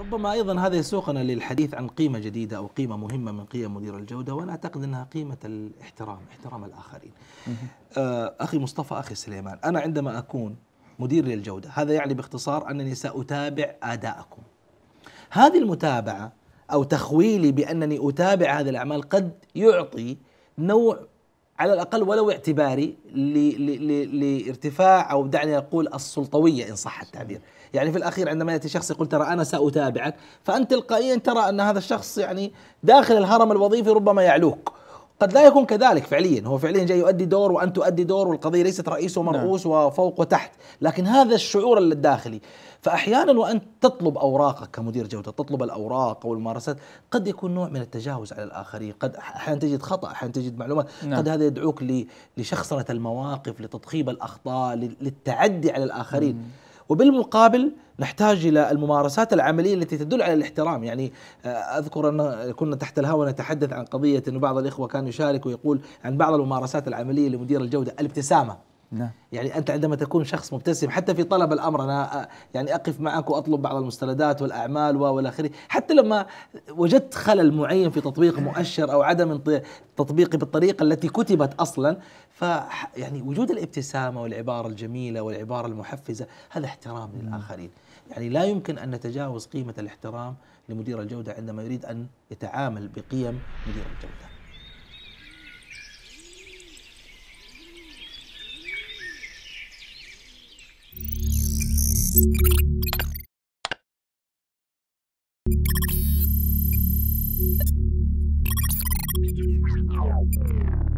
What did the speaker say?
ربما أيضا هذا يسوقنا للحديث عن قيمة جديدة أو قيمة مهمة من قيم مدير الجودة وأنا أعتقد أنها قيمة الاحترام احترام الآخرين آه، أخي مصطفى أخي سليمان أنا عندما أكون مدير للجودة هذا يعني باختصار أنني سأتابع أداءكم هذه المتابعة أو تخويلي بأنني أتابع هذه الأعمال قد يعطي نوع على الاقل ولو اعتباري لارتفاع او دعني اقول السلطويه ان صح التعبير، يعني في الاخير عندما ياتي شخص يقول ترى انا ساتابعك، فانت تلقائيا ترى ان هذا الشخص يعني داخل الهرم الوظيفي ربما يعلوك، قد لا يكون كذلك فعليا هو فعليا جاي يؤدي دور وأنت تؤدي دور والقضية ليست رئيس ومرؤوس نعم. وفوق وتحت لكن هذا الشعور الداخلي فأحيانا وأنت تطلب أوراقك كمدير جودة تطلب الأوراق أو الممارسات قد يكون نوع من التجاوز على الآخرين قد أحيانا تجد خطأ أحيانا تجد معلومات نعم. قد هذا يدعوك لشخصنة المواقف لتضخيم الأخطاء للتعدي على الآخرين مم. وبالمقابل نحتاج الى الممارسات العمليه التي تدل على الاحترام يعني آه، اذكر ان كنا تحت الهواء نتحدث عن قضيه انه بعض الاخوه كان يشارك ويقول عن بعض الممارسات العمليه لمدير الجوده الابتسامه نعم. يعني أنت عندما تكون شخص مبتسم حتى في طلب الأمر أنا آه، يعني أقف معك وأطلب بعض المستندات والأعمال اخره، حتى لما وجدت خلل معين في تطبيق نعم. مؤشر أو عدم تطبيقه بالطريقة التي كتبت أصلا ف يعني وجود الابتسامة والعبارة الجميلة والعبارة المحفزة هذا احترام نعم. للآخرين يعني لا يمكن أن نتجاوز قيمة الاحترام لمدير الجودة عندما يريد أن يتعامل بقيم مدير الجودة Thank you.